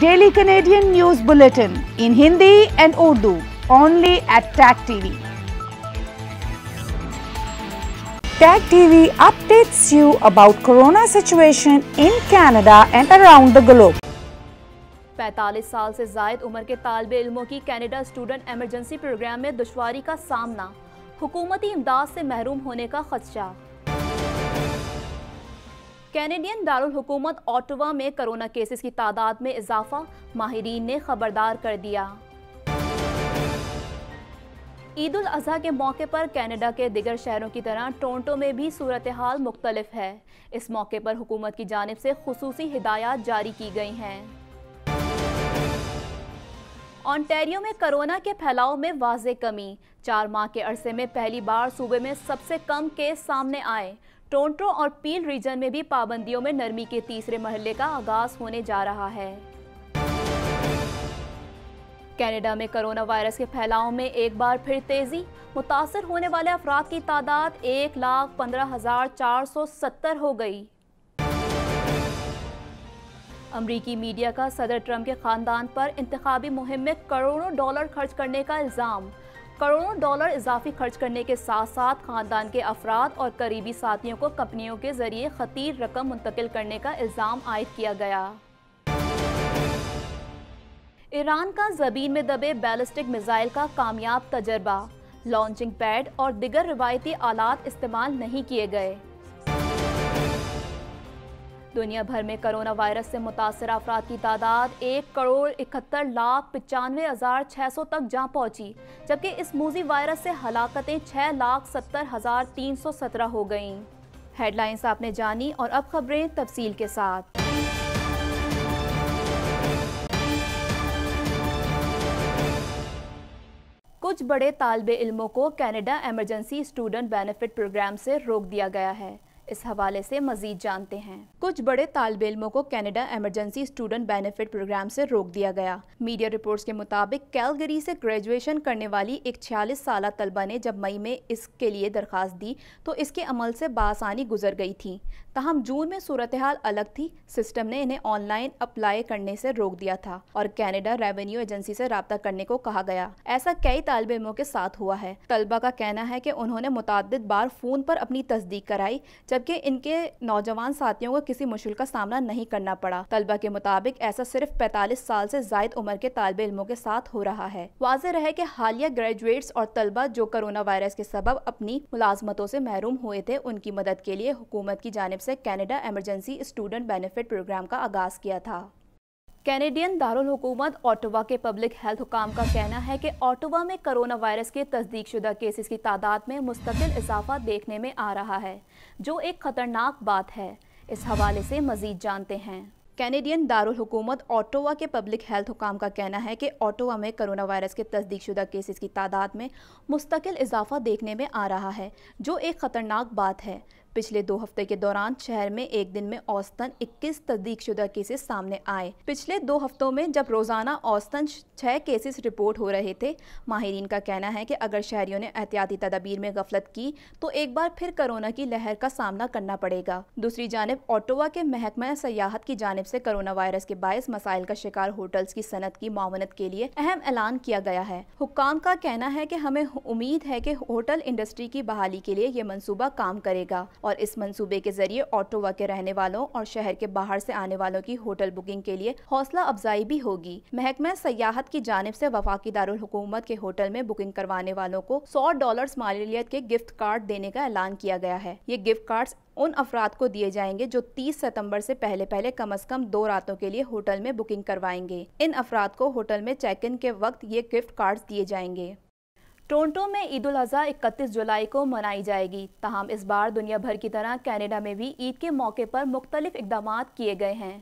Daily Canadian news bulletin in Hindi and Urdu only at Tag TV Tag TV updates you about corona situation in Canada and around the globe. 45 साल से जायद उम्र के तालब इलमों की Canada student emergency programme में दुशारी का सामना हुकूमती इमदाद ऐसी महरूम होने का खदशा कैनेडियन दारकूमत ऑटोवा में कोरोना केसेस की तादाद में इजाफा माहरीन ने खबरदार कर दिया ईद उल अजहा के मौके पर कनाडा के दिगर शहरों की तरह टोरंटो में भी सूरत हाल मुख्तलफ है इस मौके पर हुकूमत की जानब से खसूस हिदायत जारी की गई हैं ऑनटेरियो में कोरोना के फैलाव में वाज कमी चार माह के अरसे में पहली बार सूबे में सबसे कम केस सामने आए टोरंटो और पील रीजन में भी पाबंदियों में नरमी के तीसरे महल्ले का आगाज होने जा रहा है कनाडा में कोरोना वायरस के फैलाव में एक बार फिर तेजी मुतासर होने वाले अफराद की तादाद एक लाख पंद्रह हजार चार सौ सत्तर हो गई अमरीकी मीडिया का सदर ट्रंप के खानदान पर इंतबी मुहिम में करोड़ों डॉलर खर्च करने का इल्ज़ाम करोड़ों डॉलर इजाफी खर्च करने के साथ साथ खानदान के अफराद और करीबी साथियों को कंपनियों के जरिए खतीर रकम मुंतकिल करने का इल्ज़ाम आयद किया गया ईरान का जमीन में दबे बैलिस्टिक मिसाइल का कामयाब तजर्बा लॉन्चिंग पैड और दिगर रिवायती आलात इस्तेमाल नहीं किए गए दुनिया भर में कोरोना वायरस से मुतासर अफराद की तादाद एक करोड़ इकहत्तर लाख पचानवे हज़ार छः सौ तक जा पहुंची जबकि इस मूजी वायरस से हलाकतें छः लाख सत्तर हज़ार तीन सौ सत्रह हो गईं हेडलाइंस आपने जानी और अब खबरें तफसील के साथ कुछ बड़े तालब इलमों को Canada emergency student benefit programme से रोक दिया गया है इस हवाले से मजीद जानते हैं कुछ बड़े तालब इलमों को Canada emergency student benefit programme से रोक दिया गया मीडिया रिपोर्ट्स के मुताबिक कैलगरी से ग्रेजुएशन करने वाली एक छियालीस साल तलबा ने जब मई में इसके लिए दरख्वास्त दी तो इसके अमल से बासानी गुजर गई थी तहम जून में सूरत हाल अलग थी सिस्टम ने इन्हें ऑनलाइन अप्लाई करने से रोक दिया था और कैनेडा रेवेन्यू एजेंसी से रबता करने को कहा गया ऐसा कई तालब इलमों के साथ हुआ है तलबा का कहना है कि उन्होंने मुतद बार फ़ोन पर अपनी तस्दीक कराई जबकि इनके नौजवान साथियों को किसी मुश्किल का सामना नहीं करना पड़ा तलबा के मुताबिक ऐसा सिर्फ पैतालीस साल से जायद उम्र के तालब इलमों के साथ हो रहा है वाज रहे की हालिया ग्रेजुएट्स और तलबा जो कोरोना वायरस के सबब अपनी मुलाजमतों से महरूम हुए थे उनकी मदद के लिए हुकूमत की जानब से Canada emergency student benefit programme का आगाज़ किया था कैनेडियन दारुलकूमत ऑटोवा के पब्लिक हेल्थ हुकाम का कहना है कि ऑटोवा में कोरोना वायरस के तस्दीकशुदा केसेस की तादाद में मुस्तकिल इजाफा देखने में आ रहा है जो एक ख़तरनाक बात है इस हवाले से मज़ीद जानते हैं कैनेडियन दारकूमत ऑटोवा के पब्लिक हेल्थ हुकाम का कहना है कि ऑटोवा में कोरोना वायरस के तस्दीकशुदा केसेस की तादाद में मुस्तकिल इजाफा देखने में आ रहा है जो एक ख़तरनाक बात है पिछले दो हफ्ते के दौरान शहर में एक दिन में औसतन 21 शुदा केसेस सामने आए पिछले दो हफ्तों में जब रोजाना औसतन छह केसेस रिपोर्ट हो रहे थे माहरीन का कहना है कि अगर शहरियों ने एहतियाती तदाबीर में गफलत की तो एक बार फिर कोरोना की लहर का सामना करना पड़ेगा दूसरी जानब ऑटोवा के महकमा सयाहत की जानब ऐसी कोरोना वायरस के बायस मसाइल का शिकार होटल्स की सनत की मामनत के लिए अहम ऐलान किया गया है हुकाम का कहना है की हमें उम्मीद है की होटल इंडस्ट्री की बहाली के लिए ये मनसूबा काम करेगा और इस मंसूबे के जरिए ऑटोवा के रहने वालों और शहर के बाहर से आने वालों की होटल बुकिंग के लिए हौसला अफजाई भी होगी महकमा सयाहत की जानब ऐसी वफाकी दारकूमत के होटल में बुकिंग करवाने वालों को सौ डॉलर मालियत के गिफ्ट कार्ड देने का ऐलान किया गया है ये गिफ्ट कार्ड उन अफराद को दिए जाएंगे जो 30 सितंबर से पहले पहले कम अज कम दो रातों के लिए होटल में बुकिंग करवाएंगे इन अफराद को होटल में चेक इन के वक्त ये गिफ्ट कार्ड्स दिए जाएंगे टोरंटो में ईद उल अजहा इकतीस जुलाई को मनाई जाएगी तहम इस बार दुनिया भर की तरह कैनेडा में भी ईद के मौके पर मुख्तलिफ इकदाम किए गए हैं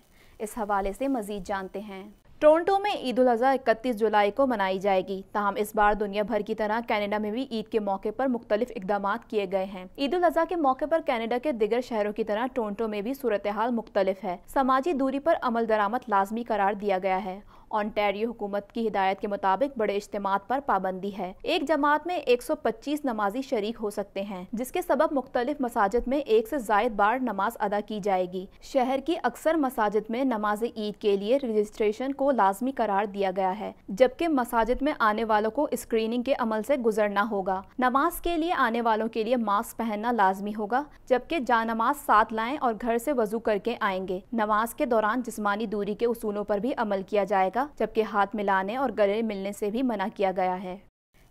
इस हवाले से मजीद जानते हैं टोरंटो में ईद उल अजहा इकतीस जुलाई को मनाई जाएगी तहम इस बार दुनिया भर की तरह कैनेडा में भी ईद के मौके पर मुख्तलिफ इकदाम किए गए हैं ईद उल अजहा के मौके पर कैनेडा के दिगर शहरों की तरह टोरंटो में भी सूरत हाल मुख्तलिफ है समाजी दूरी पर अमल दरामद लाजमी करार दिया गया है ऑनटेरियो हुकूमत की हिदायत के मुताबिक बड़े इज्तम पर पाबंदी है एक जमात में 125 नमाजी शरीक हो सकते हैं जिसके सबब मुख्तलिफ मसाजिद में एक से जायद बार नमाज अदा की जाएगी शहर की अक्सर मसाजिद में नमाज ईद के लिए रजिस्ट्रेशन को लाजमी करार दिया गया है जबकि मसाजिद में आने वालों को स्क्रीनिंग के अमल से गुजरना होगा नमाज के लिए आने वालों के लिए मास्क पहनना लाजमी होगा जबकि जानमाज साथ लाएं और घर से वजू करके आएंगे नमाज के दौरान जिसमानी दूरी के उसूलों पर भी अमल किया जाएगा जाएगा जबकि हाथ मिलाने और गले मिलने से भी मना किया गया है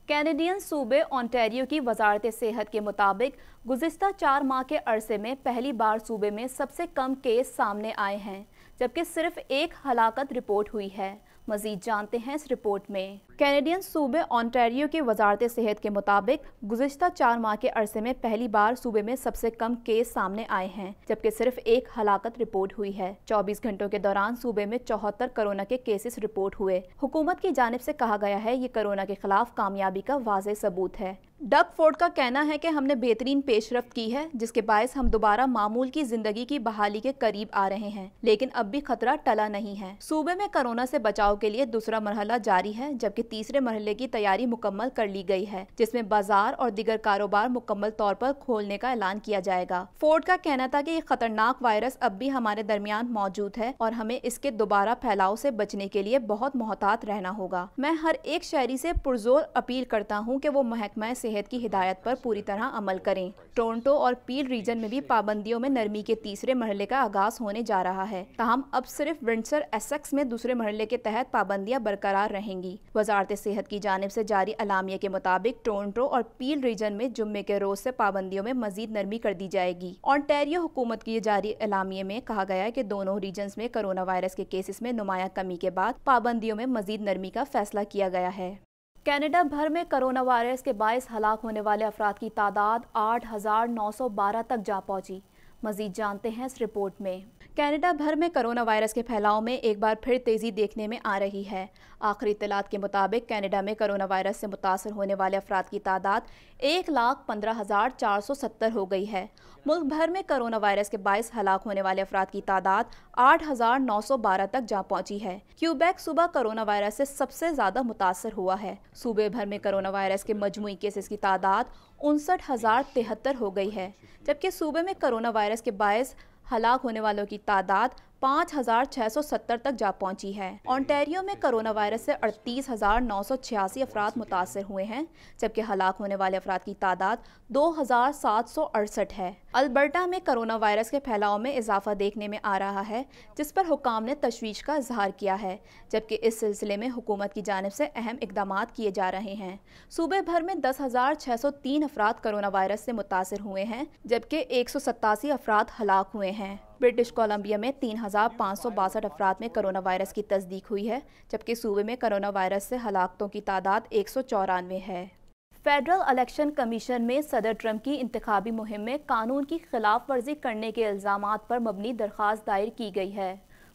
कैनेडियन सूबे ऑन्टेरियो की वजारत सेहत के मुताबिक गुजशत चार माह के अरसे में पहली बार सूबे में सबसे कम केस सामने आए हैं जबकि सिर्फ एक हलाकत रिपोर्ट हुई है मजीद जानते हैं इस रिपोर्ट में कैनेडियन सूबे ऑन्टेरियो के वजारत सेहत के मुताबिक गुजशत चार माह के अरसे में पहली बार सूबे में सबसे कम केस सामने आए हैं जबकि सिर्फ एक हलाकत रिपोर्ट हुई है 24 घंटों के दौरान सूबे में चौहत्तर कोरोना के केसेस रिपोर्ट हुए हुकूमत की जानब ऐसी कहा गया है ये कोरोना के खिलाफ कामयाबी का वाज सबूत है डग फोर्ड का कहना है कि हमने बेहतरीन पेशरफ की है जिसके बायस हम दोबारा मामूल की जिंदगी की बहाली के करीब आ रहे हैं लेकिन अब भी खतरा टला नहीं है सूबे में कोरोना से बचाव के लिए दूसरा मरहला जारी है जबकि तीसरे मरहले की तैयारी मुकम्मल कर ली गई है जिसमें बाजार और दिगर कारोबार मुकम्मल तौर पर खोलने का ऐलान किया जाएगा फोर्ड का कहना था की ये खतरनाक वायरस अब भी हमारे दरमियान मौजूद है और हमें इसके दोबारा फैलाव ऐसी बचने के लिए बहुत मोहतात रहना होगा मैं हर एक शहरी ऐसी पुरजोर अपील करता हूँ की वो महकमा सेहत सेहत की हिदायत पर पूरी तरह अमल करें टोरंटो और पील रीजन में भी पाबंदियों में नरमी के तीसरे मरहले का आगाज होने जा रहा है तहम अब सिर्फ विंडसर एसेक्स में दूसरे मरहले के तहत पाबंदियाँ बरकरार रहेंगी वजारत सेहत की जानब से जारी अलामिया के मुताबिक टोरंटो और पील रीजन में जुम्मे के रोज से पाबंदियों में मजीद नरमी कर दी जाएगी ऑनटेरियो हुकूमत की जारी अलामिया में कहा गया है कि दोनों रीजन में कोरोना वायरस के केसेस में नुमाया कमी के बाद पाबंदियों में मजीद नरमी का फैसला किया गया है कनाडा भर में कोरोना वायरस के बायस हलाक होने वाले अफराद की तादाद आठ हजार नौ सौ बारह तक जा पहुंची मजीद जानते हैं इस रिपोर्ट में कनाडा भर में कोरोना वायरस के फैलाव में एक बार फिर तेज़ी देखने में आ रही है आखिरी इतलात के मुताबिक कनाडा में कोरोना वायरस से मुतासर होने वाले अफराद की तादाद एक लाख पंद्रह हज़ार चार सौ सत्तर हो गई है मुल्क भर में कोरोना वायरस के बायस हलाक होने वाले अफराद की तादाद आठ हज़ार नौ सौ बारह तक जा पहुंची है क्यूबैक सुबह कोरोना वायरस से सबसे ज़्यादा मुतासर हुआ है सूबे भर में कोरोना वायरस के मजमू केसेस की तादाद उनसठ हज़ार तिहत्तर हो गई है जबकि सूबे में कोरोना वायरस के बायस हलाक होने वालों की तादाद 5,670 तक जा पहुंची है ऑनटेरियो में कोरोना वायरस से अड़तीस हज़ार नौ सौ छियासी अफराद मुतासर हुए हैं जबकि हलाक होने वाले अफराद की तादाद दो हज़ार सात सौ अड़सठ है अल्बर्टा में करोना वायरस के फैलाव में इजाफा देखने में आ रहा है जिस पर हुकाम ने तशवीश का इजहार किया है जबकि इस सिलसिले में हुकूमत की जानब से अहम इकदाम किए जा रहे हैं सूबे भर में दस हज़ार छः सौ तीन अफराद करोना वायरस से मुतासर हुए हैं जबकि एक सौ सतासी अफराद हलाक हुए हैं ब्रिटिश कोलंबिया में तीन हज़ार पाँच सौ बासठ अफराद में करोना वायरस की तस्दीक हुई है जबकि सूबे में करोना वायरस से हलाकतों की तादाद एक सौ चौरानवे है फेडरल इलेक्शन कमीशन में सदर ट्रंप की इंतबी मुहिम में कानून की खिलाफ वर्जी करने के इल्ज़ाम पर मबनी दरख्वास्त दायर की गई है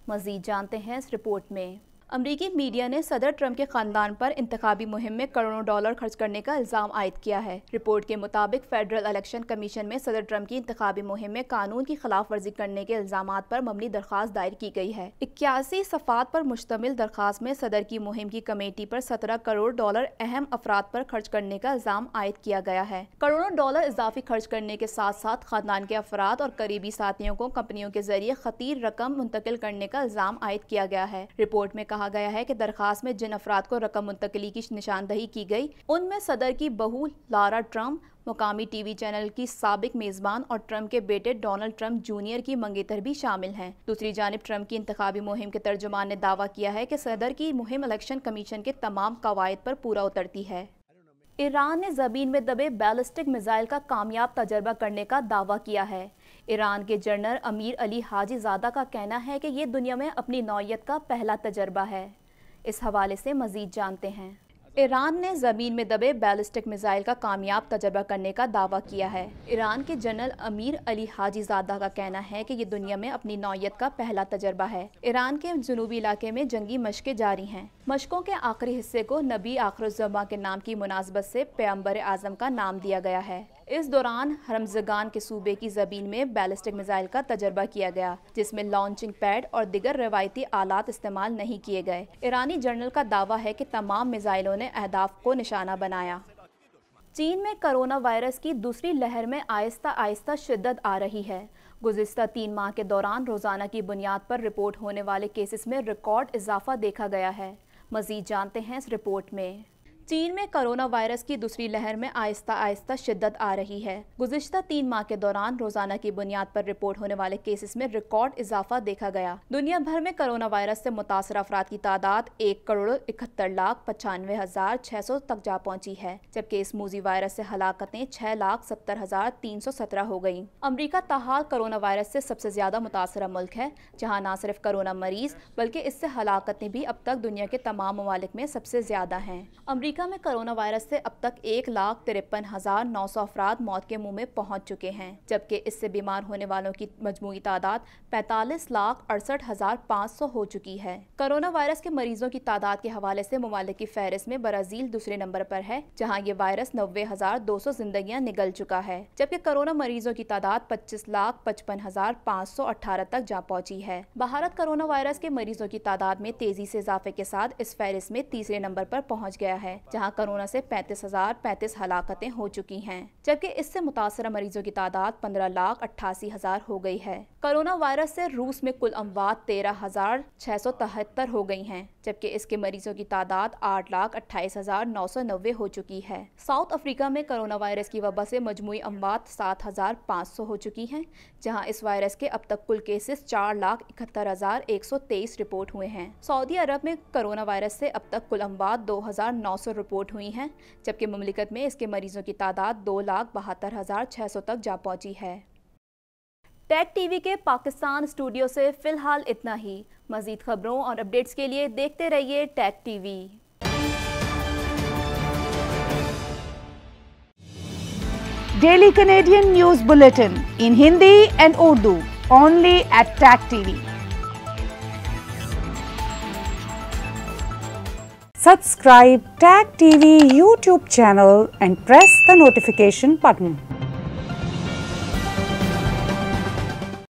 मजीद जानते हैं इस रिपोर्ट में अमरीकी मीडिया ने सदर ट्रंप के खानदान पर इंतबी मुहिम में करोड़ों डॉलर खर्च करने का इल्ज़ाम आयद किया है रिपोर्ट के मुताबिक फेडरल इलेक्शन कमीशन में सदर ट्रंप की इंतबी मुहिम में कानून की खिलाफ वर्जी करने के इल्ज़ाम पर मबनी दरख्वास्त दायर की गई है इक्यासी सफात पर मुश्तमिल दरख्वास्त में सदर की मुहिम की कमेटी पर सत्रह करोड़ डॉलर अहम अफराद पर खर्च करने का इल्ज़ाम आयद किया गया है करोड़ों डॉलर इजाफी खर्च करने के साथ साथ खानदान के अफराद और करीबी साथियों को कंपनियों के जरिए खतीर रकम मुंतकिल करने का इल्ज़ाम आयद किया गया है रिपोर्ट में कहा कहा गया है कि दरख्वास्त में जिन अफराद को रकम मुंतकली की निशानदही की गई उनमें सदर की बहू लारा ट्रंप मुकामी टीवी चैनल की सबक मेज़बान और ट्रंप के बेटे डोनाल्ड ट्रम्प जूनियर की मंगेतर भी शामिल हैं दूसरी जानब ट्रंप की इंतबी मुहिम के तर्जुमान ने दावा किया है कि सदर की मुहिम इलेक्शन कमीशन के तमाम कवायद पर पूरा उतरती है ईरान ने ज़मीन में दबे बैलिस्टिक मिज़ाइल का कामयाब तजर्बा करने का दावा किया है ईरान के जनरल अमीर अली हाजी ज़ादा का कहना है कि ये दुनिया में अपनी नौयत का पहला तजर्बा है इस हवाले से मज़ीद जानते हैं ईरान ने ज़मीन में दबे बैलिस्टिक मिसाइल का कामयाब तजर्बा करने का दावा किया है ईरान के जनरल अमीर अली हाजीजादा का कहना है कि ये दुनिया में अपनी नौयत का पहला तजर्बा है ईरान के जनूबी इलाके में जंगी मशक़ें जारी हैं मशक़ों के आखिरी हिस्से को नबी आखरुजमा के नाम की मुनासबत से पैम्बर आज़म का नाम दिया गया है इस दौरान हरमजगान के सूबे की ज़मीन में बैलिस्टिक मिज़ाइल का तजर्बा किया गया जिसमें लॉन्चिंग पैड और दिगर रवायती आलात इस्तेमाल नहीं किए गए ईरानी जर्नल का दावा है कि तमाम मिज़ाइलों ने अहदाफ को निशाना बनाया चीन में कोरोना वायरस की दूसरी लहर में आहिस्ता आहिस्ता शिद्दत आ रही है गुजशत तीन माह के दौरान रोज़ाना की बुनियाद पर रिपोर्ट होने वाले केसेस में रिकॉर्ड इजाफा देखा गया है मज़ीद जानते हैं इस रिपोर्ट में चीन में कोरोना वायरस की दूसरी लहर में आहिस्ता आहिस्ता शिद्दत आ रही है गुजशत तीन माह के दौरान रोजाना की बुनियाद पर रिपोर्ट होने वाले केसेस में रिकॉर्ड इजाफा देखा गया दुनिया भर में कोरोना वायरस से मुतासर अफराद की तादाद एक करोड़ इकहत्तर लाख पचानवे हजार छह सौ तक जा पहुंची है जबकि इस मूजी वायरस से हलाकतें छह लाख सत्तर हजार तीन सौ सत्रह हो गयी अमरीका तहाल कोरोना वायरस से सबसे ज्यादा मुतासर मुल्क है जहाँ न सिर्फ कोरोना मरीज बल्कि इससे हलाकतें भी अब तक दुनिया के तमाम ममालिक में सबसे ज्यादा है अमरीका अमेरिका में कोरोना वायरस से अब तक एक लाख तिरपन हजार नौ सौ अफराद मौत के मुंह में पहुंच चुके हैं जबकि इससे बीमार होने वालों की मजमू तादाद पैतालीस लाख अड़सठ हजार पाँच सौ हो चुकी है कोरोना वायरस के मरीजों की तादाद के हवाले से ममालिक की फहरिस्त में ब्राजील दूसरे नंबर पर है जहाँ ये वायरस नब्बे हजार दो सौ जिंदगियाँ निगल चुका है जबकि कोरोना मरीजों की तादाद पच्चीस लाख पचपन हजार पाँच सौ अठारह तक जा पहुँची है भारत कोरोना वायरस के मरीजों की तादाद में तेजी से इजाफे के साथ इस फहरिस्त में तीसरे नंबर पर पहुंच गया है जहां कोरोना से पैंतीस हजार पैंतीस हलाकतें हो चुकी हैं जबकि इससे मुतासर मरीजों की तादाद पंद्रह लाख अट्ठासी हजार हो गई है कोरोना वायरस से रूस में कुल अमवात तेरह हजार छह सौ तिहत्तर हो गई हैं जबकि इसके मरीजों की तादाद आठ लाख अट्ठाईस हज़ार नौ सौ नब्बे हो चुकी है साउथ अफ्रीका में करोना वायरस की वबा से मजमू अमवात सात हज़ार पाँच सौ हो चुकी हैं जहाँ इस वायरस के अब तक कुल केसेस चार लाख इकहत्तर हज़ार एक सौ तेईस रिपोर्ट हुए हैं सऊदी अरब में करोना वायरस से अब तक कुल अमवात दो हज़ार नौ सौ रिपोर्ट हुई हैं जबकि ममलिकत में इसके मरीजों की तादाद दो लाख बहत्तर हज़ार छः सौ तक जा पहुँची है टैग टीवी के पाकिस्तान स्टूडियो से फिलहाल इतना ही मजीद खबरों और अपडेट्स के लिए देखते रहिए Tag TV daily Canadian news bulletin in Hindi and Urdu only at Tag TV subscribe Tag TV YouTube channel and press the notification button